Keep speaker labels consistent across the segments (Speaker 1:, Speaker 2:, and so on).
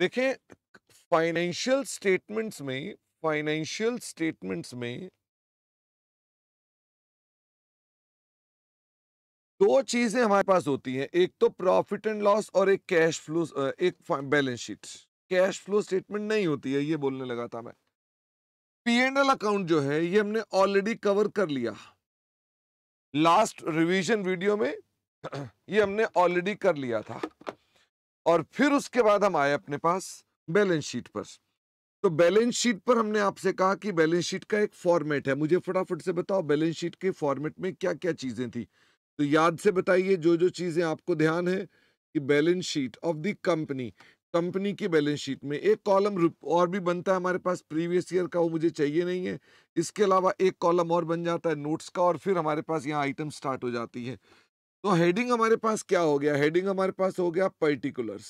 Speaker 1: देखें
Speaker 2: financial statements में financial statements में दो चीजें हमारे पास होती
Speaker 1: हैं एक तो प्रॉफिट एंड लॉस और एक कैश फ्लो एक balance sheet cash flow statement नहीं होती है ये बोलने लगा था मैं पी एंड एल अकाउंट जो है ये हमने ऑलरेडी कवर कर लिया लास्ट रिवीजन वीडियो में ये हमने ऑलरेडी कर लिया था और फिर उसके बाद हम आए अपने पास बैलेंस शीट पर तो बैलेंस शीट पर हमने आपसे कहा कि बैलेंस शीट का एक फॉर्मेट है मुझे फटाफट से बताओ बैलेंस शीट के फॉर्मेट में क्या क्या चीज़ें थी तो याद से बताइए जो जो चीज़ें आपको ध्यान है कि balance sheet of the company company की बैलेंस शीट में एक कॉलम और भी बनता है हमारे पास प्रीवियस ईयर का वो मुझे चाहिए नहीं है इसके अलावा एक कॉलम और बन जाता है नोट्स का और फिर हमारे पास यहाँ आइटम स्टार्ट हो जाती है तो हेडिंग हमारे पास क्या हो गया हेडिंग हमारे पास हो गया पर्टिकुलर्स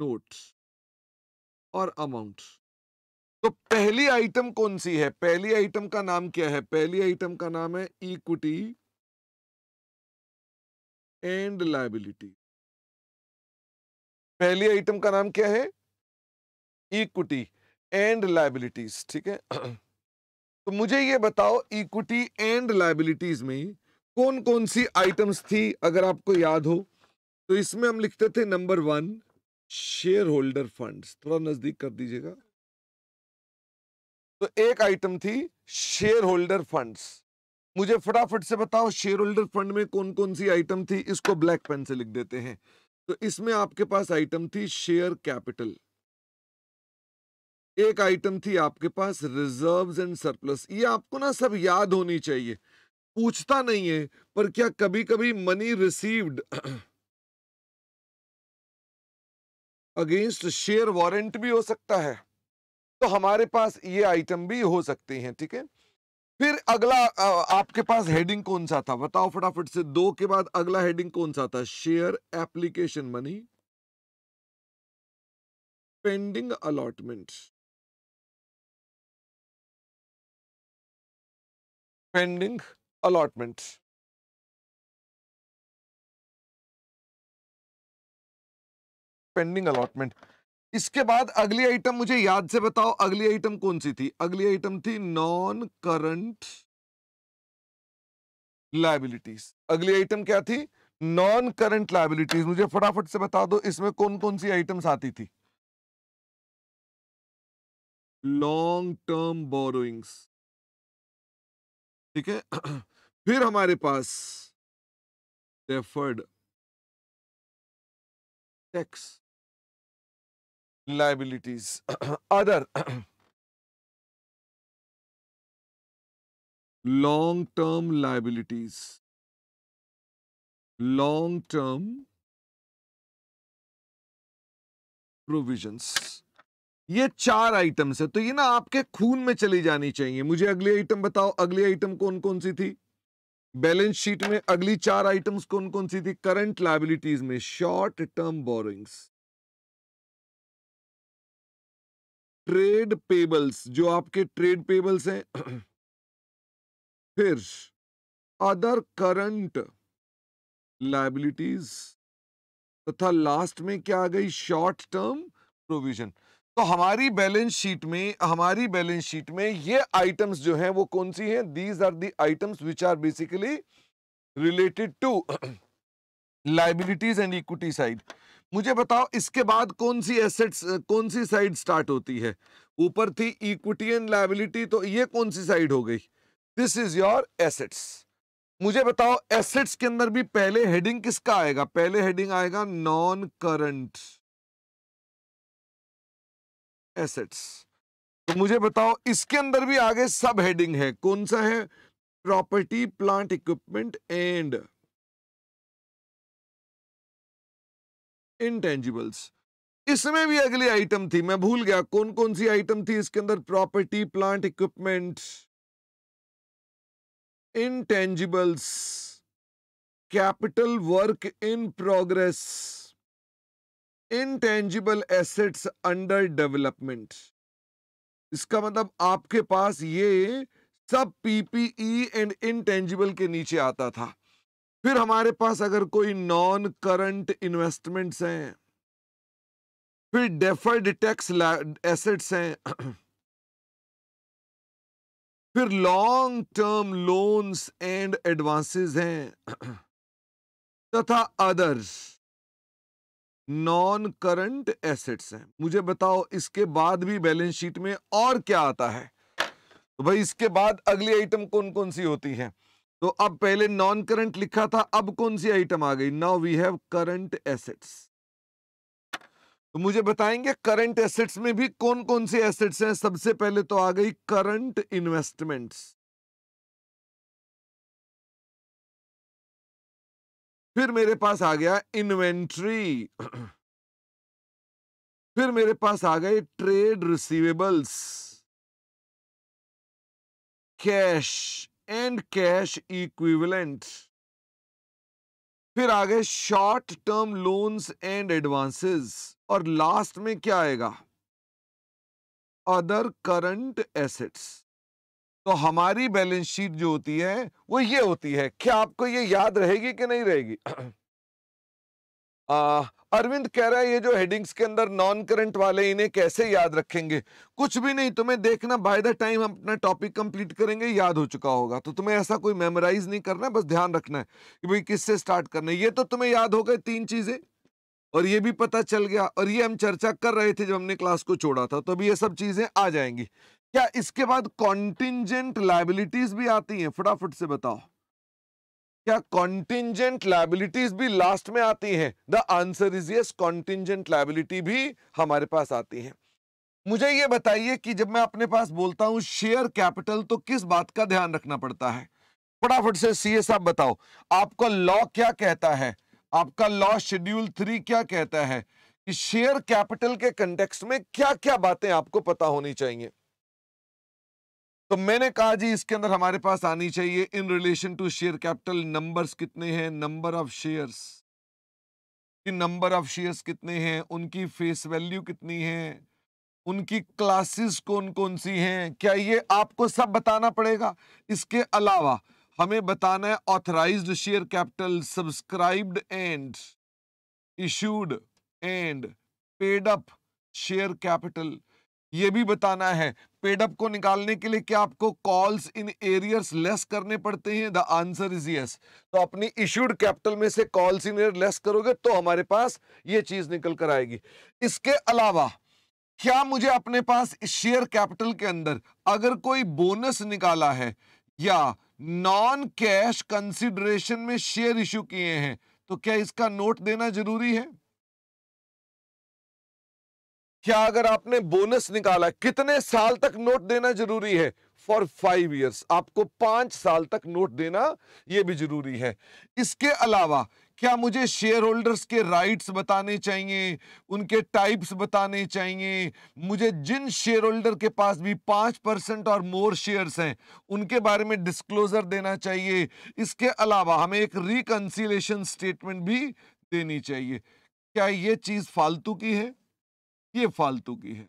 Speaker 1: नोट और अमाउंट तो पहली आइटम कौन सी है पहली
Speaker 2: आइटम का नाम क्या है पहली आइटम का नाम है इक्विटी एंड लाइबिलिटी पहली आइटम का नाम क्या है इक्विटी एंड लाइबिलिटीज ठीक है
Speaker 1: तो मुझे ये बताओ इक्विटी एंड लाइबिलिटीज में कौन कौन सी आइटम्स थी अगर आपको याद हो तो इसमें हम लिखते थे number one shareholder fund थोड़ा नजदीक कर दीजिएगा तो एक आइटम थी शेयर होल्डर फंड मुझे फटाफट से बताओ शेयर होल्डर फंड में कौन कौन सी आइटम थी इसको ब्लैक पेन से लिख देते हैं तो इसमें आपके पास आइटम थी शेयर कैपिटल एक आइटम थी आपके पास रिजर्व्स एंड सरप्लस ये आपको ना सब याद होनी चाहिए पूछता नहीं है पर क्या कभी कभी money received against share warrant भी हो सकता है तो हमारे पास ये आइटम भी हो सकते हैं ठीक है फिर अगला आपके पास हेडिंग कौन सा था बताओ फटाफट से दो के बाद
Speaker 2: अगला हेडिंग कौन सा था share application money pending allotment pending allotments. Pending allotment
Speaker 1: इसके बाद अगली आइटम मुझे याद से बताओ अगली आइटम कौन सी थी अगली आइटम थी नॉन करंट लाइबिलिटीज अगली आइटम क्या थी नॉन करंट लाइबिलिटीज मुझे फटाफट से बता दो इसमें कौन कौन सी आइटम्स आती थी
Speaker 2: लॉन्ग टर्म बोरोइंग्स ठीक है फिर हमारे पास deferred tax liabilities other long term liabilities long term
Speaker 1: provisions ये चार आइटम्स है तो ये ना आपके खून में चली जानी चाहिए मुझे अगली आइटम बताओ अगली आइटम कौन कौन सी थी बैलेंस शीट में अगली चार आइटम्स कौन कौन सी थी करंट लाइबिलिटीज में short term borrowings
Speaker 2: trade payables जो आपके ट्रेड पेबल्स हैं फिर अदर करंट
Speaker 1: लाइबिलिटीज तथा लास्ट में क्या आ गई शॉर्ट टर्म प्रोविजन तो हमारी बैलेंस शीट में हमारी बैलेंस शीट में ये आइटम्स जो हैं वो कौन सी हैं these are the items which are basically related to liabilities and equity side मुझे बताओ इसके बाद कौन सी एसेट्स कौन सी साइड स्टार्ट होती है ऊपर थी इक्विटी एंड लाइबिलिटी तो ये कौन सी साइड हो गई दिस इज योर एसेट्स मुझे बताओ एसेट्स के अंदर भी पहले हेडिंग किसका आएगा पहले हेडिंग आएगा नॉन करंट एसेट्स तो मुझे बताओ इसके अंदर भी आगे सब हेडिंग
Speaker 2: है कौन सा है property plant equipment and intangibles इसमें भी
Speaker 1: अगली आइटम थी मैं भूल गया कौन कौन सी आइटम थी इसके अंदर property plant equipment intangibles capital work in progress intangible assets under development इसका मतलब आपके पास ये सब पीपीई एंड इनटेंजिबल के नीचे आता था फिर हमारे पास अगर कोई नॉन करंट इन्वेस्टमेंट्स हैं फिर डेफर्ड टैक्स एसेट्स हैं फिर long term loans and advances हैं तथा अदर्स नॉन करंट एसेट्स हैं मुझे बताओ इसके बाद भी बैलेंस शीट में और क्या आता है तो भाई इसके बाद अगली आइटम कौन कौन सी होती है तो अब पहले नॉन करंट लिखा था अब कौन सी आइटम आ गई now we have current assets तो मुझे बताएंगे
Speaker 2: करंट एसेट्स में भी कौन कौन से एसेट्स हैं सबसे पहले तो आ गई करंट इन्वेस्टमेंट्स फिर मेरे पास आ गया इन्वेंट्री फिर
Speaker 1: मेरे पास आ गए trade receivables cash and cash equivalent फिर आ गए short term loans and advances और लास्ट में क्या आएगा अदर करंट एसेट्स तो हमारी बैलेंस शीट जो होती है वो ये होती है क्या आपको ये याद रहेगी कि नहीं रहेगी अरविंद कह रहा है ये जो हेडिंग्स के अंदर नॉन करंट वाले इन्हें कैसे याद रखेंगे कुछ भी नहीं तुम्हें देखना बाय द टाइम हम अपना टॉपिक कंप्लीट करेंगे याद हो चुका होगा तो तुम्हें ऐसा कोई मेमोराइज नहीं करना बस ध्यान रखना है कि भाई किससे स्टार्ट करना है ये तो तुम्हें याद हो गए तीन चीज़ें और ये भी पता चल गया और ये हम चर्चा कर रहे थे जब हमने क्लास को छोड़ा था तो अभी ये सब चीज़ें आ जाएंगी क्या इसके बाद कॉन्टिजेंट लाइबिलिटीज भी आती हैं फटाफट से बताओ क्या कॉन्टिजेंट लाइबिलिटीज भी लास्ट में आती हैं the answer is yes contingent liability भी हमारे पास आती है मुझे ये बताइए कि जब मैं अपने पास बोलता हूं शेयर कैपिटल तो किस बात का ध्यान रखना पड़ता है फटाफट से सीए साहब बताओ आपका लॉ क्या कहता है आपका लॉ शेड्यूल थ्री क्या कहता है कि शेयर कैपिटल के कंटेक्स में क्या क्या बातें आपको पता होनी चाहिए तो मैंने कहा जी इसके अंदर हमारे पास आनी चाहिए in relation to share capital numbers कितने हैं नंबर ऑफ शेयर्स कि नंबर ऑफ शेयर्स कितने हैं उनकी फेस वैल्यू कितनी है उनकी क्लासेस कौन कौन सी हैं क्या ये आपको सब बताना पड़ेगा इसके अलावा हमें बताना है authorised share capital subscribed and issued and paid up share capital ये भी बताना है पेडअप को निकालने के लिए क्या आपको कॉल्स इन एरियर्स लेस करने पड़ते हैं द आंसर इज यस तो अपनी इश्यूड कैपिटल में से कॉल्स इन एरियर लेस करोगे तो हमारे पास ये चीज निकल कर आएगी इसके अलावा क्या मुझे अपने पास शेयर कैपिटल के अंदर अगर कोई बोनस निकाला है या नॉन कैश कंसिडरेशन में शेयर इश्यू किए हैं तो क्या इसका नोट देना जरूरी है क्या अगर आपने बोनस निकाला कितने साल तक नोट देना जरूरी है फॉर फाइव ईयर्स आपको पांच साल तक नोट देना यह भी जरूरी है इसके अलावा क्या मुझे शेयर होल्डर्स के राइट्स बताने चाहिए उनके टाइप्स बताने चाहिए मुझे जिन शेयर होल्डर के पास भी पाँच परसेंट और मोर शेयर्स हैं उनके बारे में डिस्क्लोजर देना चाहिए इसके अलावा हमें एक रिकन्सिलेशन स्टेटमेंट भी देनी चाहिए क्या ये चीज़ फालतू की है ये फालतू की है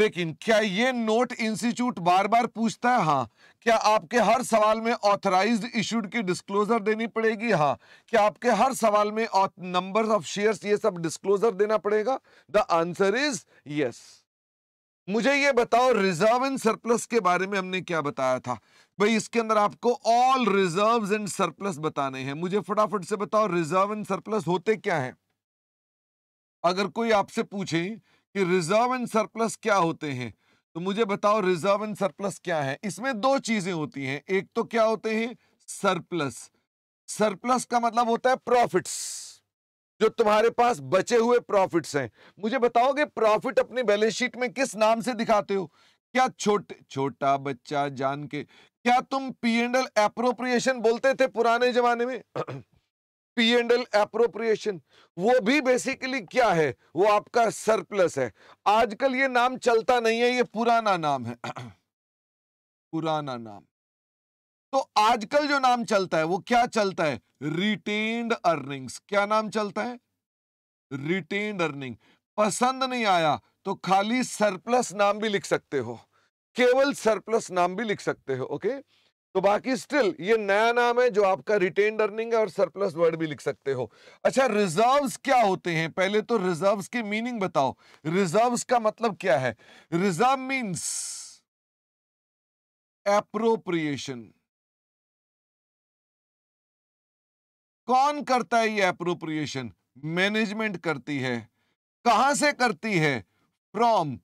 Speaker 1: लेकिन क्या ये नोट इंस्टीट्यूट बार बार पूछता है हाँ क्या आपके हर सवाल में ऑथराइज इशूड की डिस्क्लोजर देनी पड़ेगी हाँ क्या आपके हर सवाल में नंबर ऑफ शेयर्स ये सब डिस्क्लोजर देना पड़ेगा द आंसर इज यस मुझे ये बताओ रिजर्व एंड सरप्लस के बारे में हमने क्या बताया था भाई इसके अंदर आपको ऑल रिजर्व एंड सरप्लस बताने हैं मुझे फटाफट से बताओ रिजर्व एंड सरप्लस होते क्या है अगर कोई आपसे पूछे कि रिजर्व एंड सरप्लस क्या होते हैं तो मुझे बताओ रिजर्व एंड सरप्लस क्या है इसमें दो चीजें होती हैं एक तो क्या होते हैं सरप्लस सरप्लस का मतलब होता है प्रॉफिट्स जो तुम्हारे पास बचे हुए प्रॉफिट्स हैं मुझे बताओगे प्रॉफिट अपने बैलेंस शीट में किस नाम से दिखाते हो क्या छोटे छोटा बच्चा जान के क्या तुम पी एंड एल अप्रोप्रिएशन बोलते थे पुराने जमाने में पी एंड एल अप्रोप्रिएशन वो भी बेसिकली क्या है वो आपका सरप्लस है आजकल ये नाम चलता नहीं है ये पुराना नाम है पुराना नाम तो आजकल जो नाम चलता है वो क्या चलता है रिटेन्ड अर्निंग्स क्या नाम चलता है रिटेन्ड अर्निंग पसंद नहीं आया तो खाली सरप्लस नाम भी लिख सकते हो केवल सरप्लस नाम भी लिख सकते हो ओके okay? तो बाकी स्टिल ये नया नाम है जो आपका रिटेन अर्निंग है और सरप्लस वर्ड भी लिख सकते हो अच्छा रिजर्व्स क्या होते हैं पहले तो रिजर्व्स की मीनिंग बताओ रिजर्व्स का मतलब क्या है रिजर्व मींस
Speaker 2: एप्रोप्रिएशन कौन करता है ये एप्रोप्रिएशन मैनेजमेंट करती है
Speaker 1: कहां से करती है फ्रॉम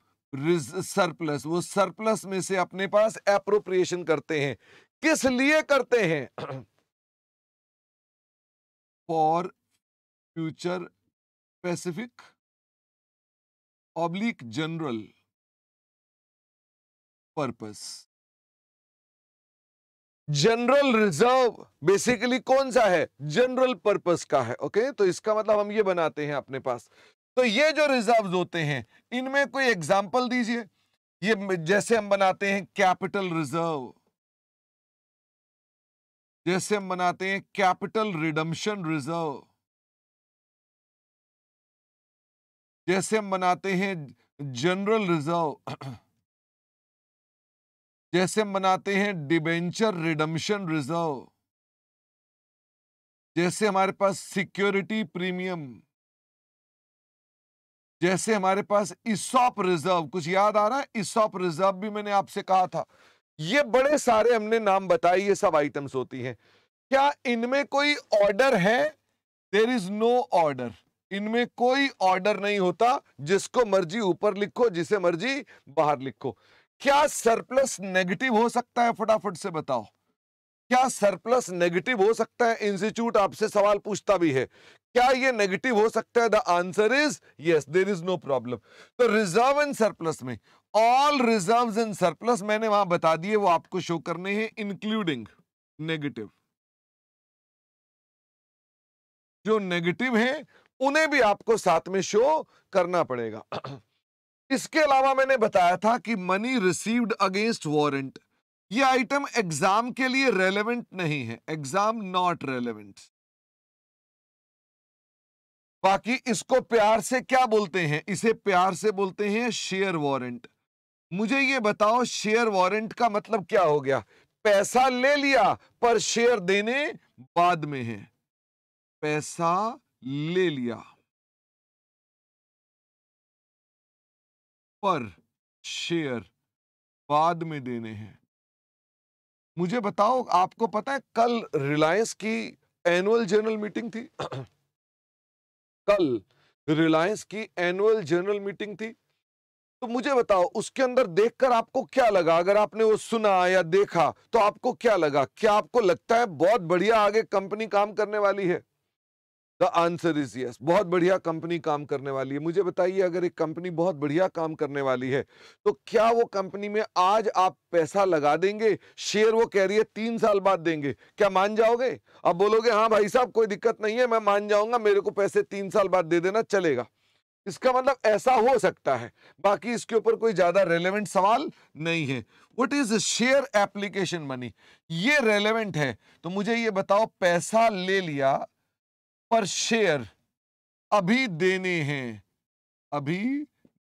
Speaker 1: सरप्लस वो सरप्लस में से अपने पास एप्रोप्रिएशन करते हैं किस लिए करते हैं
Speaker 2: for future specific oblique general purpose general reserve basically कौन
Speaker 1: सा है जनरल पर्पस का है ओके okay? तो इसका मतलब हम ये बनाते हैं अपने पास तो ये जो रिजर्व होते हैं इनमें कोई एग्जाम्पल दीजिए ये जैसे हम बनाते हैं
Speaker 2: कैपिटल रिजर्व जैसे हम बनाते हैं कैपिटल रिडम्शन रिजर्व जैसे हम बनाते हैं जनरल रिजर्व
Speaker 1: जैसे हम बनाते हैं डिबेंचर रिडम्शन रिजर्व जैसे हमारे पास सिक्योरिटी प्रीमियम जैसे हमारे पास इसॉप रिजर्व कुछ याद आ रहा है इसॉप रिजर्व भी मैंने आपसे कहा था ये बड़े सारे हमने नाम बताए ये सब आइटम्स होती हैं क्या इनमें कोई ऑर्डर है देर इज नो ऑर्डर इनमें कोई ऑर्डर नहीं होता जिसको मर्जी ऊपर लिखो जिसे मर्जी बाहर लिखो क्या सरप्लस नेगेटिव हो सकता है फटाफट से बताओ क्या सरप्लस नेगेटिव हो सकता है इंस्टीट्यूट आपसे सवाल पूछता भी है क्या ये नेगेटिव हो सकता है the answer is yes there is no problem तो रिजर्व एंड सरप्लस में ऑल रिजर्व इन सरप्लस मैंने वहां बता दिए वो आपको शो करने हैं इंक्लूडिंग नेगेटिव जो नेगेटिव है उन्हें भी आपको साथ में शो करना पड़ेगा इसके अलावा मैंने बताया था कि मनी रिसीव्ड अगेंस्ट वारंट ये आइटम एग्जाम के लिए रेलेवेंट नहीं है एग्जाम नॉट रेलेवेंट बाकी इसको प्यार से क्या बोलते हैं इसे प्यार से बोलते हैं शेयर वारंट मुझे ये बताओ शेयर वारंट का मतलब क्या हो गया पैसा ले लिया पर शेयर देने बाद में
Speaker 2: है पैसा ले लिया पर शेयर बाद में देने हैं मुझे बताओ आपको पता है कल रिलायंस की
Speaker 1: एनुअल जनरल मीटिंग थी कल रिलायंस की एनुअल जनरल मीटिंग थी तो मुझे बताओ उसके अंदर देखकर आपको क्या लगा अगर आपने वो सुना या देखा तो आपको क्या लगा क्या आपको लगता है बहुत बढ़िया आगे कंपनी काम करने वाली है द आंसर इज यस बहुत बढ़िया कंपनी काम करने वाली है मुझे बताइए अगर एक कंपनी बहुत बढ़िया काम करने वाली है तो क्या वो कंपनी में आज आप पैसा लगा देंगे शेयर वो कह रही है तीन साल बाद देंगे क्या मान जाओगे अब बोलोगे हाँ भाई साहब कोई दिक्कत नहीं है मैं मान जाऊंगा मेरे को पैसे तीन साल बाद दे देना चलेगा इसका मतलब ऐसा हो सकता है बाकी इसके ऊपर कोई ज्यादा रेलेवेंट सवाल नहीं है what is share application money ये रेलेवेंट है तो मुझे ये बताओ पैसा ले लिया पर शेयर अभी देने हैं अभी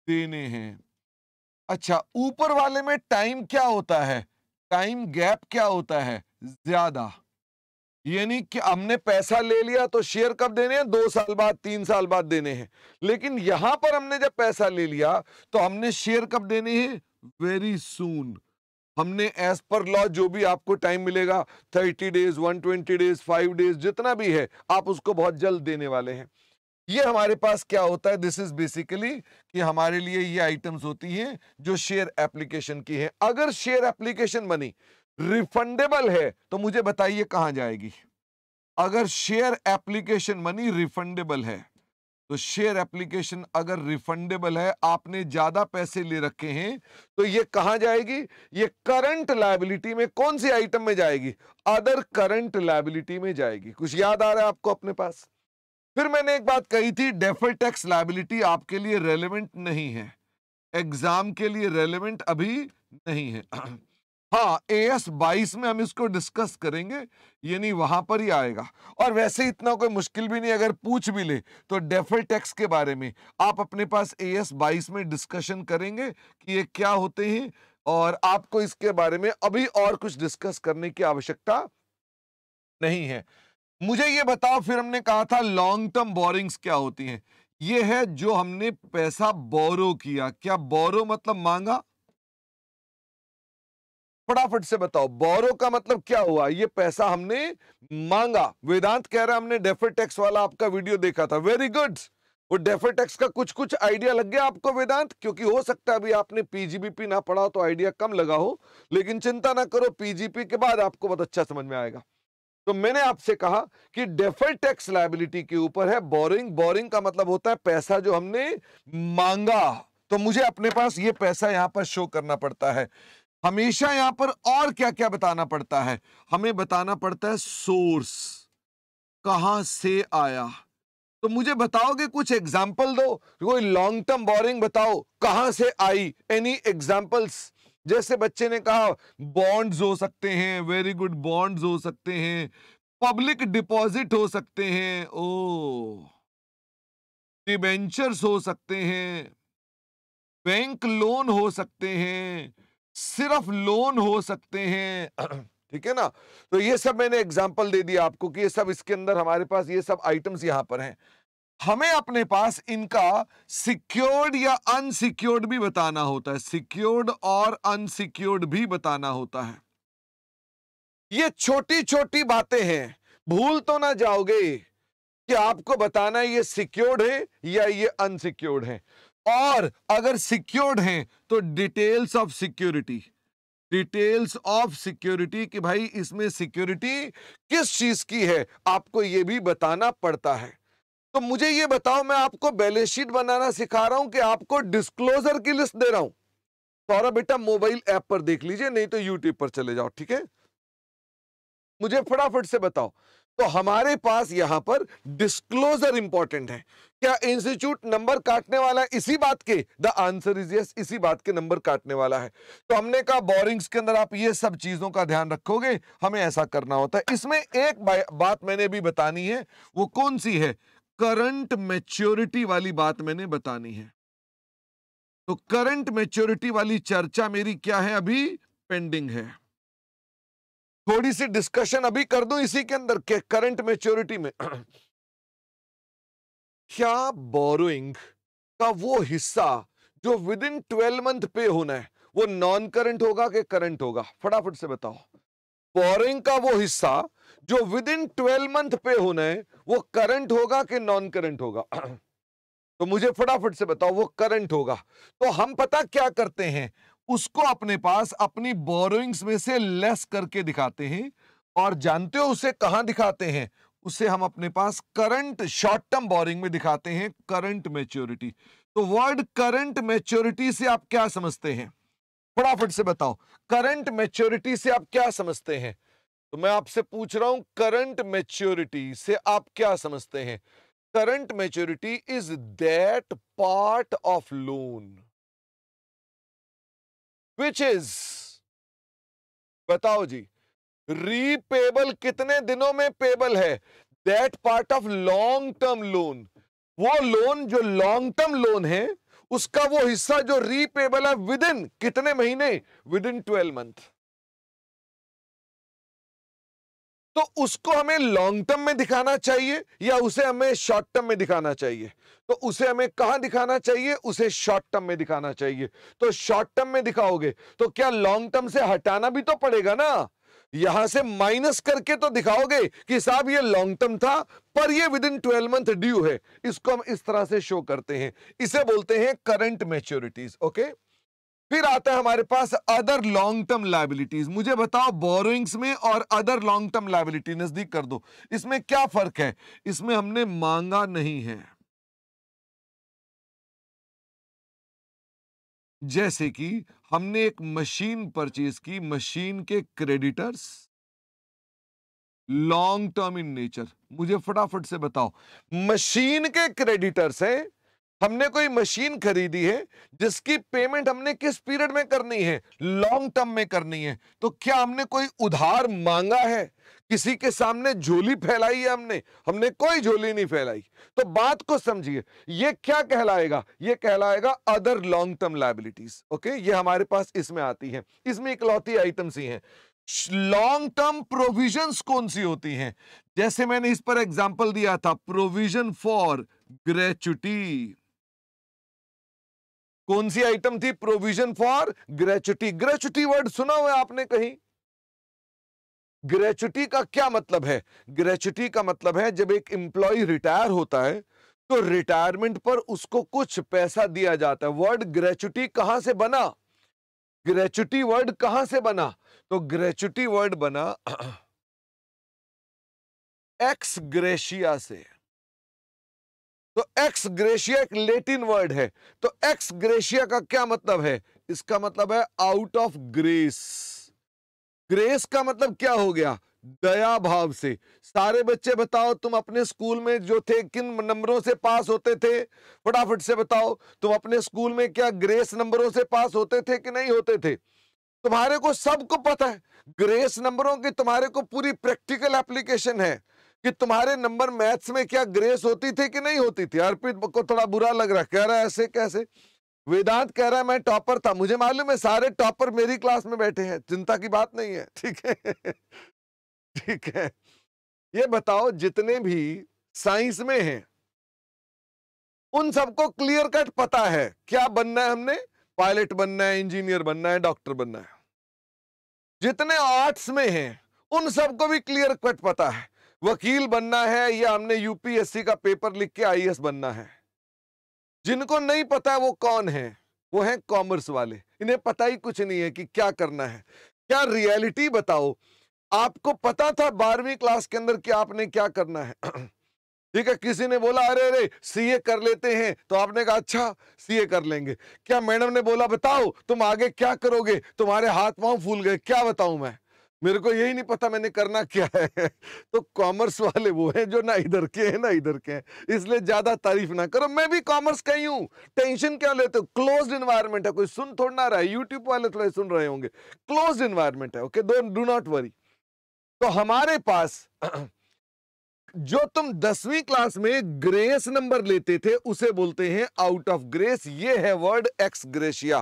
Speaker 1: देने हैं अच्छा ऊपर वाले में टाइम क्या होता है टाइम गैप क्या होता है ज्यादा यानी कि हमने पैसा ले लिया तो शेयर कब देने हैं दो साल बाद तीन साल बाद देने हैं लेकिन यहां पर हमने जब पैसा ले लिया तो हमने शेयर कब देने हैं वेरी सून हमने एज पर लॉ जो भी आपको टाइम मिलेगा thirty days one twenty days five days जितना भी है आप उसको बहुत जल्द देने वाले हैं ये हमारे पास क्या होता है दिस इज बेसिकली कि हमारे लिए ये आइटम्स होती हैं जो शेयर एप्लीकेशन की है अगर शेयर एप्लीकेशन बनी रिफंडेबल है तो मुझे बताइए कहां जाएगी अगर शेयर एप्लीकेशन मनी रिफंडेबल है तो शेयर एप्लीकेशन अगर रिफंडेबल है आपने ज्यादा पैसे ले रखे हैं तो ये कहा जाएगी ये करंट लाइबिलिटी में कौन सी आइटम में जाएगी अदर करंट लाइबिलिटी में जाएगी कुछ याद आ रहा है आपको अपने पास फिर मैंने एक बात कही थी डेफर टैक्स लाइबिलिटी आपके लिए रेलिवेंट नहीं है एग्जाम के लिए रेलिवेंट अभी नहीं है हाँ ए एस बाईस में हम इसको डिस्कस करेंगे यानी वहां पर ही आएगा और वैसे इतना कोई मुश्किल भी नहीं अगर पूछ भी ले तो डेफर टैक्स के बारे में आप अपने पास ए एस बाईस में डिस्कशन करेंगे कि ये क्या होते हैं और आपको इसके बारे में अभी और कुछ डिस्कस करने की आवश्यकता नहीं है मुझे ये बताओ फिर हमने कहा था लॉन्ग टर्म बोरिंग्स क्या होती हैं ये है जो हमने पैसा बोरो किया क्या बोरो मतलब मांगा फटाफट से बताओ बोरो का मतलब क्या हुआ ये पैसा हमने मांगा वेदांत कह रहा है हमने डेफर टैक्स वाला आपका वीडियो देखा था वेरी गुड वो डेफर टैक्स का कुछ कुछ आइडिया लग गया आपको वेदांत क्योंकि हो सकता है अभी आपने पीजीबीपी ना पढ़ा तो आइडिया कम लगा हो लेकिन चिंता ना करो पीजीपी के बाद आपको बहुत अच्छा समझ में आएगा तो मैंने आपसे कहा कि डेफर टैक्स लाइबिलिटी के ऊपर है बोरिंग बोरिंग का मतलब होता है पैसा जो हमने मांगा तो मुझे अपने पास ये पैसा यहां पर शो करना पड़ता है हमेशा यहां पर और क्या क्या बताना पड़ता है हमें बताना पड़ता है सोर्स कहां से आया तो मुझे बताओगे कुछ एग्जाम्पल दो कोई लॉन्ग टर्म बोरिंग बताओ कहां से आई एनी एग्जाम्पल्स जैसे बच्चे ने कहा बॉन्ड्स हो सकते हैं वेरी गुड बॉन्ड्स हो सकते हैं पब्लिक डिपॉजिट हो सकते हैं ओ oh, डिबेंचर्स हो सकते हैं बैंक लोन हो सकते हैं सिर्फ लोन हो सकते हैं ठीक है ना तो ये सब मैंने एग्जाम्पल दे दिया आपको कि ये सब इसके अंदर हमारे पास ये सब आइटम्स यहां पर हैं हमें अपने पास इनका सिक्योर्ड या अनसिक्योर्ड भी बताना होता है सिक्योर्ड और अनसिक्योर्ड भी बताना होता है ये छोटी छोटी बातें हैं भूल तो ना जाओगे कि आपको बताना ये सिक्योर्ड है या ये अनसिक्योर्ड है और अगर सिक्योर्ड हैं तो details of security details of security कि भाई इसमें सिक्योरिटी किस चीज की है आपको यह भी बताना पड़ता है तो मुझे यह बताओ मैं आपको बैलेंस शीट बनाना सिखा रहा हूं कि आपको डिस्क्लोजर की लिस्ट दे रहा हूं सौरभ बेटा मोबाइल ऐप पर देख लीजिए नहीं तो यूट्यूब पर चले जाओ ठीक है मुझे फटाफट से बताओ तो हमारे पास यहां पर डिस्क्लोजर इंपॉर्टेंट है क्या इंस्टीट्यूट नंबर काटने वाला है इसी बात के द आंसर इज यस इसी बात के नंबर काटने वाला है तो हमने कहा बोरिंग्स के अंदर आप ये सब चीजों का ध्यान रखोगे हमें ऐसा करना होता है इसमें एक बात मैंने भी बतानी है वो कौन सी है करंट मेच्योरिटी वाली बात मैंने बतानी है तो करंट मेच्योरिटी वाली चर्चा मेरी क्या है अभी पेंडिंग है थोड़ी सी डिस्कशन अभी कर दूं इसी के अंदर के करंट मेच्योरिटी में क्या बोरोइंग का वो हिस्सा जो विद इन ट्वेल्व मंथ पे होना है वो नॉन करंट होगा कि करंट होगा फटाफट से बताओ बोरिंग का वो हिस्सा जो विद इन ट्वेल्व मंथ पे होना है वो करंट होगा कि नॉन करंट होगा तो मुझे फटाफट से बताओ वो करंट होगा तो हम पता क्या करते हैं उसको अपने पास अपनी बोरोइंग्स में से लेस करके दिखाते हैं और जानते हो उसे कहां दिखाते हैं उसे हम अपने पास करंट शॉर्ट टर्म बोरिंग में दिखाते हैं करंट मेच्योरिटी तो वर्ड करंट मेच्योरिटी से आप क्या समझते हैं फटाफट से बताओ करंट मेच्योरिटी से आप क्या समझते हैं तो मैं आपसे पूछ रहा हूं करंट मेच्योरिटी से आप क्या समझते हैं current maturity is that part of loan which is बताओ जी रीपेबल कितने दिनों में पेबल है that part of long term loan वो लोन जो लॉन्ग टर्म लोन है उसका वो हिस्सा जो रीपेबल है विद इन कितने महीने विद इन ट्वेल्व मंथ तो उसको हमें लॉन्ग टर्म में दिखाना चाहिए या उसे हमें शॉर्ट टर्म में दिखाना चाहिए तो उसे हमें कहा दिखाना चाहिए उसे शॉर्ट टर्म में दिखाना चाहिए तो शॉर्ट टर्म में दिखाओगे तो क्या लॉन्ग टर्म से हटाना भी तो पड़ेगा ना यहां से माइनस करके तो दिखाओगे कि साहब ये लॉन्ग टर्म था पर ये within twelve month due है इसको हम इस तरह से शो करते हैं इसे बोलते हैं करंट मेच्योरिटीज ओके फिर आता है हमारे पास अदर लॉन्ग टर्म लाइबिलिटीज मुझे बताओ बोरोइंग्स में और अदर लॉन्ग टर्म लाइबिलिटी नजदीक कर दो इसमें क्या फर्क है इसमें हमने मांगा नहीं है जैसे कि हमने एक मशीन परचेज की मशीन के creditors long term in nature मुझे फटाफट से बताओ मशीन के क्रेडिटर्स हैं हमने कोई मशीन खरीदी है जिसकी पेमेंट हमने किस पीरियड में करनी है लॉन्ग टर्म में करनी है तो क्या हमने कोई उधार मांगा है किसी के सामने झोली फैलाई है हमने हमने कोई झोली नहीं फैलाई तो बात को समझिए ये क्या कहलाएगा ये कहलाएगा other long term liabilities okay ये हमारे पास इसमें आती है इसमें इकलौती आइटम सी है लॉन्ग टर्म प्रोविजन कौन सी होती हैं जैसे मैंने इस पर एग्जाम्पल दिया था प्रोविजन फॉर ग्रेचुटी कौन सी आइटम थी provision for gratuity gratuity word सुना हुआ आपने कहीं ग्रेचुटी का क्या मतलब है ग्रेचुटी का मतलब है जब एक इंप्लॉय रिटायर होता है तो रिटायरमेंट पर उसको कुछ पैसा दिया जाता है वर्ड ग्रेचुटी कहां से बना ग्रेचुटी वर्ड कहां से बना तो ग्रेचुटी वर्ड बना एक्स ग्रेशिया से तो एक्स ग्रेशिया एक लेटिन वर्ड है तो एक्स ग्रेशिया का क्या मतलब है इसका मतलब है आउट ऑफ ग्रेस ग्रेस का मतलब क्या हो गया दया भाव से सारे बच्चे बताओ तुम अपने स्कूल में जो थे किन नंबरों से पास होते थे फटाफट से बताओ तुम अपने स्कूल में क्या ग्रेस नंबरों से पास होते थे कि नहीं होते थे तुम्हारे को सबको पता है ग्रेस नंबरों की तुम्हारे को पूरी प्रैक्टिकल एप्लीकेशन है कि तुम्हारे नंबर मैथ्स में क्या ग्रेस होती थी कि नहीं होती थी अर्पित को थोड़ा बुरा लग रहा कह रहा है ऐसे कैसे वेदांत कह रहा है मैं टॉपर था मुझे मालूम है सारे टॉपर मेरी क्लास में बैठे हैं चिंता की बात नहीं है ठीक है ठीक है ये बताओ जितने भी साइंस में हैं उन सबको क्लियर कट पता है क्या बनना है हमने पायलट बनना है इंजीनियर बनना है डॉक्टर बनना है जितने आर्ट्स में हैं उन सबको भी क्लियर कट पता है वकील बनना है या हमने यूपीएससी का पेपर लिख के आई बनना है जिनको नहीं पता वो कौन है वो है कॉमर्स वाले इन्हें पता ही कुछ नहीं है कि क्या करना है क्या रियलिटी बताओ आपको पता था बारहवीं क्लास के अंदर कि आपने क्या करना है ठीक है किसी ने बोला अरे अरे सीए कर लेते हैं तो आपने कहा अच्छा सीए कर लेंगे क्या मैडम ने बोला बताओ तुम आगे क्या करोगे तुम्हारे हाथ पांव फूल गए क्या बताऊं मैं मेरे को यही नहीं पता मैंने करना क्या है तो कॉमर्स वाले वो हैं जो ना इधर के हैं ना इधर के हैं इसलिए ज्यादा तारीफ ना करो मैं भी कॉमर्स का ही हूं टेंशन क्या लेते हो क्लोज इन्वायरमेंट है कोई सुन थोड़ा ना रहा है यूट्यूब वाले थोड़े सुन रहे होंगे क्लोज इन्वायरमेंट है okay don't do not worry तो हमारे पास जो तुम दसवीं क्लास में ग्रेस नंबर लेते थे उसे बोलते हैं आउट ऑफ ग्रेस ये है वर्ड एक्स ग्रेशिया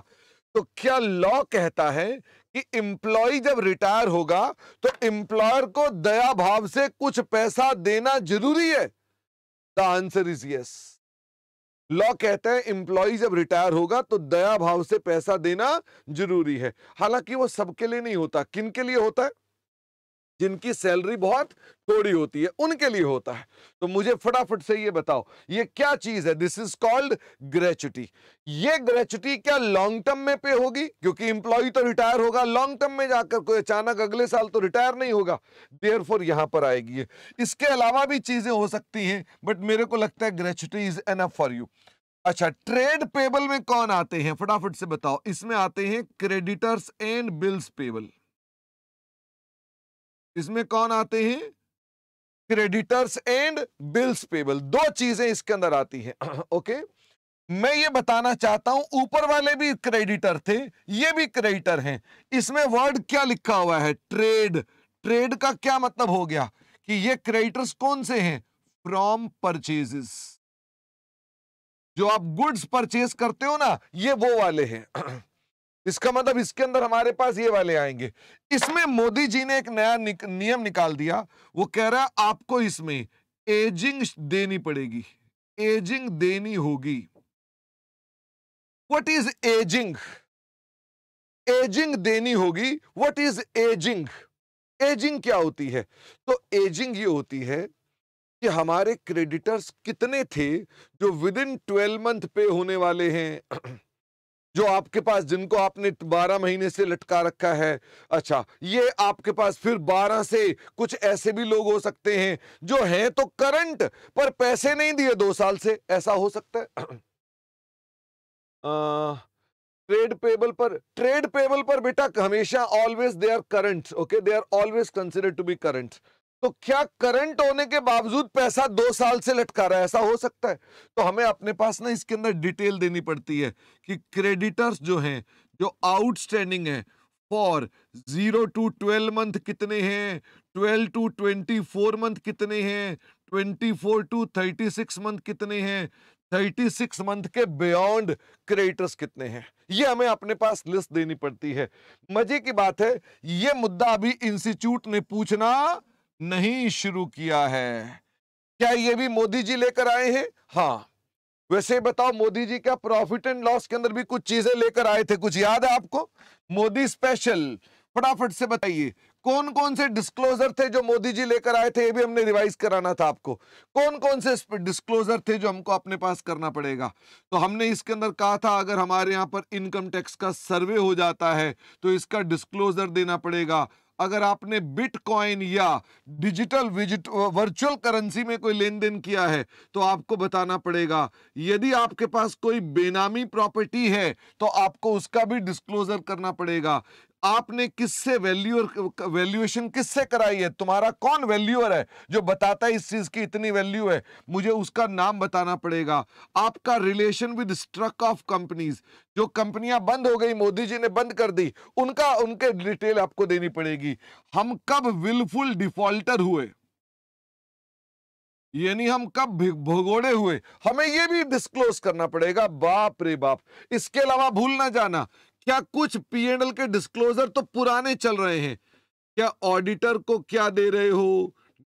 Speaker 1: तो क्या लॉ कहता है कि इंप्लॉय जब रिटायर होगा तो इंप्लॉयर को दया भाव से कुछ पैसा देना जरूरी है the answer is yes law कहते हैं इंप्लॉय जब रिटायर होगा तो दया भाव से पैसा देना जरूरी है हालांकि वो सबके लिए नहीं होता किन के लिए होता है जिनकी सैलरी बहुत थोड़ी होती है उनके लिए होता है तो मुझे फटाफट से ये बताओ ये क्या चीज है दिस इज कॉल्ड ग्रेचुटी ये ग्रेचुटी क्या लॉन्ग टर्म में पे होगी क्योंकि इंप्लॉय तो रिटायर होगा लॉन्ग टर्म में जाकर कोई अचानक अगले साल तो रिटायर नहीं होगा देयर फोर यहां पर आएगी इसके अलावा भी चीजें हो सकती हैं बट मेरे को लगता है gratuity is an for you अच्छा ट्रेड पेबल में कौन आते हैं फटाफट से बताओ इसमें आते हैं क्रेडिटर्स एंड बिल्स पेबल इसमें कौन आते हैं क्रेडिटर्स एंड बिल्स पेबल दो चीजें इसके अंदर आती है ओके मैं ये बताना चाहता हूं ऊपर वाले भी क्रेडिटर थे ये भी क्रेडिटर हैं इसमें वर्ड क्या लिखा हुआ है ट्रेड ट्रेड का क्या मतलब हो गया कि ये क्रेडिटर्स कौन से हैं फ्रॉम परचेजेस जो आप गुड्स परचेज करते हो ना ये वो वाले हैं इसका मतलब इसके अंदर हमारे पास ये वाले आएंगे इसमें मोदी जी ने एक नया निक, नियम निकाल दिया वो कह रहा है आपको इसमें एजिंग देनी पड़ेगी एजिंग देनी होगी वट इज एजिंग एजिंग देनी होगी वट इज एजिंग एजिंग क्या होती है तो एजिंग ये होती है कि हमारे क्रेडिटर्स कितने थे जो विद इन ट्वेल्व मंथ पे होने वाले हैं जो आपके पास जिनको आपने बारह महीने से लटका रखा है अच्छा ये आपके पास फिर बारह से कुछ ऐसे भी लोग हो सकते हैं जो हैं तो करंट पर पैसे नहीं दिए दो साल से ऐसा हो सकता है आ, ट्रेड पेबल पर ट्रेड पेबल पर बेटा हमेशा always they are current okay they are always consider to be current तो क्या करंट होने के बावजूद पैसा दो साल से लटका रहा है ऐसा हो सकता है तो हमें अपने पास ना इसके अंदर डिटेल देनी पड़ती है कि क्रेडिटर्स जो हैं जो आउटस्टैंडिंग है for zero to twelve month कितने हैं twelve to twenty four month कितने हैं twenty four to thirty six month कितने हैं थर्टी सिक्स मंथ के बियॉन्ड क्रेडिटर्स कितने हैं ये हमें अपने पास लिस्ट देनी पड़ती है मजे की बात है ये मुद्दा अभी इंस्टीट्यूट ने पूछना नहीं शुरू किया है क्या ये भी मोदी जी लेकर आए हैं हाँ वैसे बताओ मोदी जी क्या प्रॉफिट एंड लॉस के अंदर भी कुछ चीजें लेकर आए थे कुछ याद है आपको मोदी स्पेशल फटाफट से बताइए कौन कौन से डिस्क्लोजर थे जो मोदी जी लेकर आए थे ये भी हमने रिवाइज कराना था आपको कौन कौन से डिस्क्लोजर थे जो हमको अपने पास करना पड़ेगा तो हमने इसके अंदर कहा था अगर हमारे यहाँ पर इनकम टैक्स का सर्वे हो जाता है तो इसका डिस्क्लोजर देना पड़ेगा अगर आपने बिटकॉइन या डिजिटल वर्चुअल करेंसी में कोई लेन देन किया है तो आपको बताना पड़ेगा यदि आपके पास कोई बेनामी प्रॉपर्टी है तो आपको उसका भी डिस्क्लोजर करना पड़ेगा आपने किससे वैल्यूअर वैल्यूएशन किससे कराई है तुम्हारा कौन वैल्यूअर है जो बताता है इस चीज़ की इतनी वैल्यू है मुझे उसका नाम बताना पड़ेगा आपका relation with struck off companies जो कंपनियां बंद हो गई मोदी जी ने बंद कर दी उनका उनके डिटेल आपको देनी पड़ेगी हम कब विलफुल डिफॉल्टर हुए यानी हम कब भगोड़े हुए हमें यह भी डिस्क्लोज करना पड़ेगा बाप रे बाप इसके अलावा भूल ना जाना क्या कुछ पीएनएल के डिस्क्लोजर तो पुराने चल रहे हैं क्या ऑडिटर को क्या दे रहे हो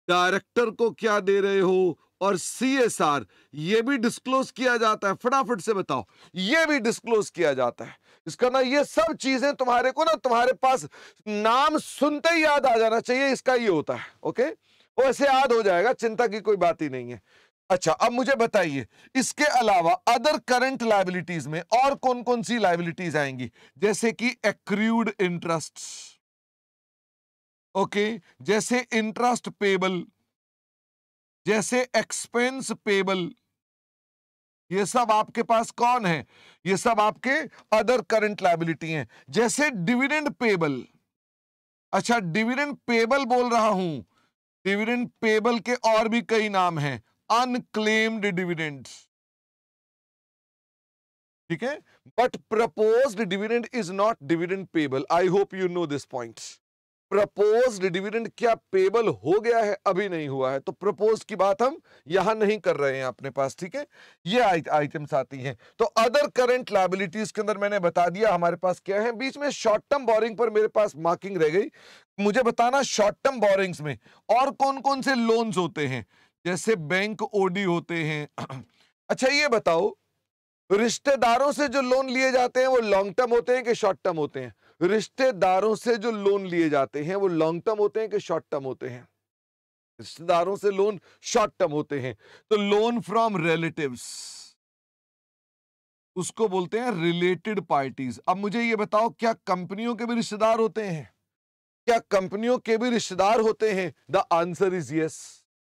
Speaker 1: डायरेक्टर को क्या दे रहे हो और सी एस आर ये भी डिस्क्लोज किया जाता है फटाफट से बताओ ये भी डिस्क्लोज किया जाता है इसका ना ये सब चीजें तुम्हारे को ना तुम्हारे पास नाम सुनते ही याद आ जाना चाहिए इसका ये होता है ओके वो ऐसे याद हो जाएगा चिंता की कोई बात ही नहीं है अच्छा अब मुझे बताइए इसके अलावा अदर करंट लाइबिलिटीज में और कौन कौन सी लाइबिलिटीज आएंगी जैसे कि एक्रूड इंटरेस्ट ओके जैसे इंटरेस्ट पेबल जैसे एक्सपेंस पेबल ये सब आपके पास कौन है ये सब आपके अदर करंट लाइबिलिटी हैं जैसे डिविडेंड पेबल अच्छा डिविडेंड पेबल बोल रहा हूं डिविडेंड पेबल के और भी कई नाम हैं अनक्लेम्ड डिविडेंड ठीक है but propose dividend is not dividend payable I hope you know this point propose dividend क्या पेबल हो गया है अभी नहीं हुआ है तो प्रपोज की बात हम यहां नहीं कर रहे हैं अपने पास ठीक है ये आइटम्स आती हैं तो अदर करंट लाइबिलिटीज के अंदर मैंने बता दिया हमारे पास क्या है बीच में शॉर्ट टर्म बोरिंग पर मेरे पास मार्किंग रह गई मुझे बताना शॉर्ट टर्म बोरिंग्स में और कौन कौन से लोन्स होते हैं जैसे बैंक ओडी होते हैं अच्छा ये बताओ रिश्तेदारों से जो लोन लिए जाते हैं वो लॉन्ग टर्म होते हैं कि शॉर्ट टर्म होते हैं रिश्तेदारों से जो लोन लिए जाते हैं वो लॉन्ग टर्म होते हैं कि शॉर्ट टर्म होते हैं रिश्तेदारों से लोन शॉर्ट टर्म होते हैं तो लोन फ्रॉम रिलेटिव्स उसको बोलते हैं रिलेटेड पार्टीज अब मुझे ये बताओ क्या कंपनियों के भी रिश्तेदार होते हैं क्या कंपनियों के भी रिश्तेदार होते हैं द आंसर इज यस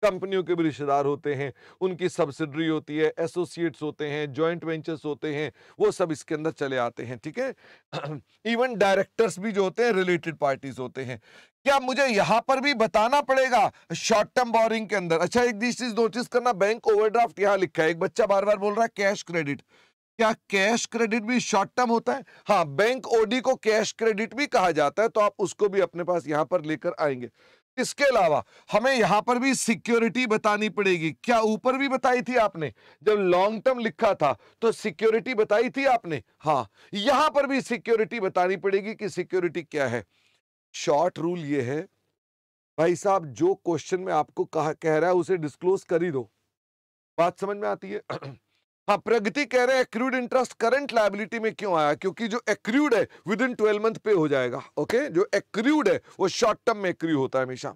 Speaker 1: कंपनियों के भी रिश्तेदार होते हैं उनकी सब्सिडरी होती है एसोसिएट्स होते हैं जॉइंट वेंचर्स होते हैं वो सब इसके अंदर चले आते हैं ठीक है इवन डायरेक्टर्स भी जो होते हैं रिलेटेड पार्टीज होते हैं क्या मुझे यहां पर भी बताना पड़ेगा शॉर्ट टर्म बोरिंग के अंदर अच्छा एक चीज नोटिस करना बैंक ओवरड्राफ्ट यहां लिखा है एक बच्चा बार बार बोल रहा है कैश क्रेडिट क्या कैश क्रेडिट भी शॉर्ट टर्म होता है हाँ बैंक ओडी को कैश क्रेडिट भी कहा जाता है तो आप उसको भी अपने पास यहां पर लेकर आएंगे इसके अलावा हमें यहां पर भी सिक्योरिटी बतानी पड़ेगी क्या ऊपर भी बताई थी आपने जब लॉन्ग टर्म लिखा था तो सिक्योरिटी बताई थी आपने हाँ यहां पर भी सिक्योरिटी बतानी पड़ेगी कि सिक्योरिटी क्या है शॉर्ट रूल ये है भाई साहब जो क्वेश्चन में आपको कहा कह रहा है उसे डिस्क्लोज कर ही दो बात समझ में आती है हाँ प्रगति कह रहे हैं एक्रूड इंटरेस्ट करंट लाइबिलिटी में क्यों आया क्योंकि जो एक्रूड है विद इन ट्वेल्व मंथ पे हो जाएगा ओके जो एक्रूड है वो शॉर्ट टर्म में एक्रू होता है हमेशा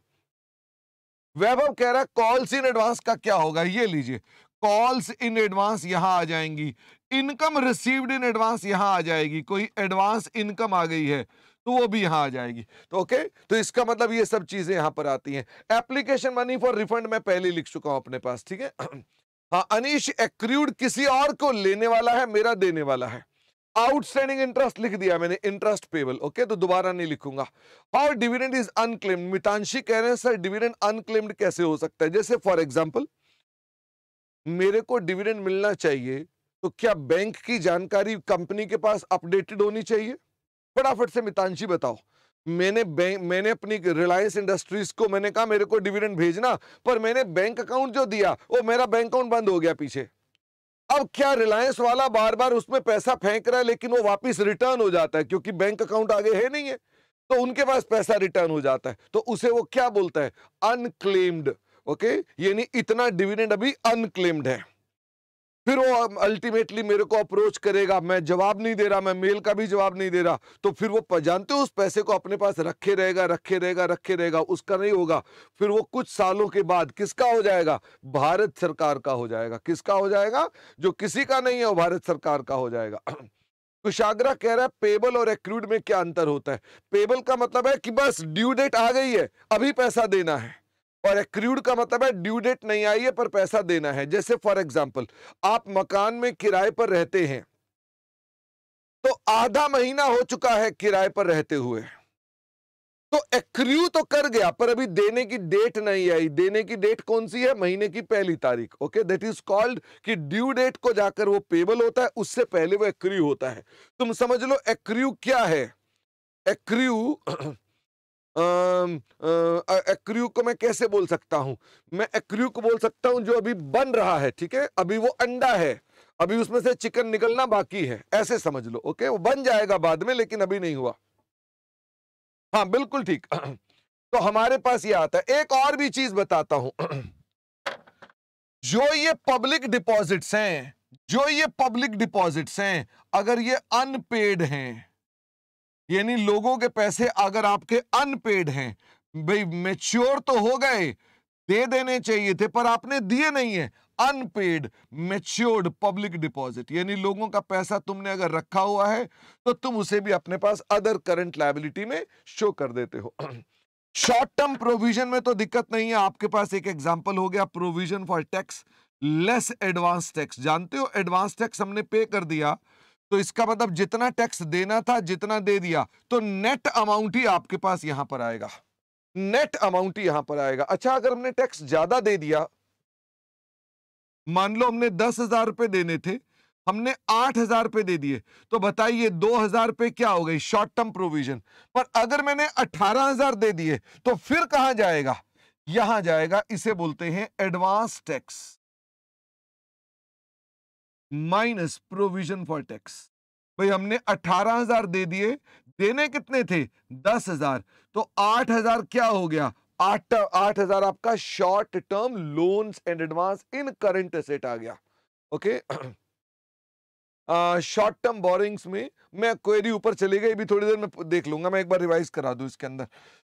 Speaker 1: वैभव कह रहा है कॉल्स इन एडवांस का क्या होगा ये लीजिए कॉल्स इन एडवांस यहां आ जाएंगी इनकम रिसीव्ड इन एडवांस यहां आ जाएगी कोई एडवांस इनकम आ गई है तो वो भी यहां आ जाएगी तो ओके तो इसका मतलब ये सब चीजें यहां पर आती हैं एप्लीकेशन मनी फॉर रिफंड मैं पहले लिख चुका हूं अपने पास ठीक है हाँ अनिश एक्रूड किसी और को लेने वाला है मेरा देने वाला है आउटस्टैंडिंग इंटरेस्ट लिख दिया मैंने इंटरेस्ट पेबल ओके तो दोबारा नहीं लिखूंगा और डिविडेंड इज अनक्लेम्ड मितांशी कह रहे हैं सर डिविडेंड अनक्लेम्ड कैसे हो सकता है जैसे फॉर एग्जाम्पल मेरे को डिविडेंड मिलना चाहिए तो क्या बैंक की जानकारी कंपनी के पास अपडेटेड होनी चाहिए फटाफट से मितांशी बताओ मैंने मैंने अपनी रिलायंस इंडस्ट्रीज को मैंने कहा मेरे को डिविडेंड भेजना पर मैंने बैंक अकाउंट जो दिया वो मेरा बैंक अकाउंट बंद हो गया पीछे अब क्या रिलायंस वाला बार बार उसमें पैसा फेंक रहा है लेकिन वो वापस रिटर्न हो जाता है क्योंकि बैंक अकाउंट आगे है नहीं है तो उनके पास पैसा रिटर्न हो जाता है तो उसे वो क्या बोलता है अनक्लेम्ड ओके यानी इतना डिविडेंड अभी अनक्लेम्ड है फिर वो अल्टीमेटली मेरे को अप्रोच करेगा मैं जवाब नहीं दे रहा मैं मेल का भी जवाब नहीं दे रहा तो फिर वो जानते हो उस पैसे को अपने पास रखे रहेगा रखे रहेगा रखे रहेगा उसका नहीं होगा फिर वो कुछ सालों के बाद किसका हो जाएगा भारत सरकार का हो जाएगा किसका हो जाएगा जो किसी का नहीं है वो भारत सरकार का हो जाएगा कुशाग्रा तो कह रहा है पेबल और एक्रूड में क्या अंतर होता है पेबल का मतलब है कि बस ड्यू डेट आ गई है अभी पैसा देना है और एक्रूड का मतलब है ड्यू डेट नहीं आई है पर पैसा देना है जैसे फॉर एग्जाम्पल आप मकान में किराए पर रहते हैं तो आधा महीना हो चुका है किराए पर रहते हुए तो एक्रू तो कर गया पर अभी देने की डेट नहीं आई देने की डेट कौन सी है महीने की पहली तारीख ओके दैट इज कॉल्ड कि ड्यू डेट को जाकर वो पेबल होता है उससे पहले वो एक्रू होता है तुम समझ लो एक्रू क्या है एक्रू एक्रू को मैं कैसे बोल सकता हूं मैं एक्रू को बोल सकता हूं जो अभी बन रहा है ठीक है अभी वो अंडा है अभी उसमें से चिकन निकलना बाकी है ऐसे समझ लो ओके वो बन जाएगा बाद में लेकिन अभी नहीं हुआ हाँ बिल्कुल ठीक तो हमारे पास ये आता है एक और भी चीज बताता हूं जो ये पब्लिक डिपॉजिट्स हैं जो ये पब्लिक डिपॉजिट्स हैं अगर ये अनपेड हैं यानी लोगों के पैसे अगर आपके अनपेड हैं भाई मेच्योर तो हो गए दे देने चाहिए थे पर आपने दिए नहीं है अनपेड मेच्योर्ड पब्लिक डिपॉजिट यानी लोगों का पैसा तुमने अगर रखा हुआ है तो तुम उसे भी अपने पास अदर करंट लाइबिलिटी में शो कर देते हो शॉर्ट टर्म प्रोविजन में तो दिक्कत नहीं है आपके पास एक एग्जाम्पल हो गया provision for tax less advance tax जानते हो एडवांस टैक्स हमने पे कर दिया तो इसका मतलब जितना टैक्स देना था जितना दे दिया तो नेट अमाउंट ही आपके पास यहां पर आएगा नेट अमाउंट ही यहां पर आएगा अच्छा अगर हमने टैक्स ज्यादा दे दिया मान लो हमने दस हजार रुपए देने थे हमने आठ हजार रुपए दे दिए तो बताइए दो हजार रुपए क्या हो गई शॉर्ट टर्म प्रोविजन पर अगर मैंने अठारह हजार दे दिए तो फिर कहा जाएगा यहां जाएगा इसे बोलते हैं advance tax minus provision for tax भाई हमने अठारह हजार दे दिए देने कितने थे दस हजार तो आठ हजार क्या हो गया आठ आठ हजार आपका short term loans and advance in current asset आ गया okay okay? Short term borrowings में मैं क्वेरी ऊपर चली गई भी थोड़ी देर में देख लूंगा मैं एक बार रिवाइज करा दू इसके अंदर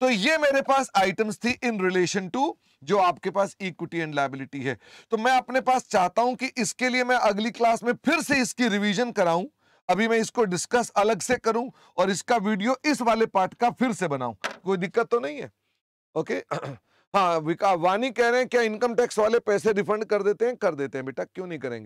Speaker 1: तो ये मेरे पास आइटम्स थी इन रिलेशन टू जो आपके पास इक्विटी एंड लाइबिलिटी है तो मैं अपने पास चाहता हूं कि इसके लिए मैं अगली क्लास में फिर से इसकी रिवीजन कराऊं अभी मैं इसको डिस्कस अलग से करूं और इसका वीडियो इस वाले पार्ट का फिर से बनाऊं कोई दिक्कत तो नहीं है ओके हाँ वानी कह रहे हैं क्या इनकम टैक्स वाले पैसे रिफंड कर देते हैं कर देते हैं बेटा क्यों नहीं करेंगे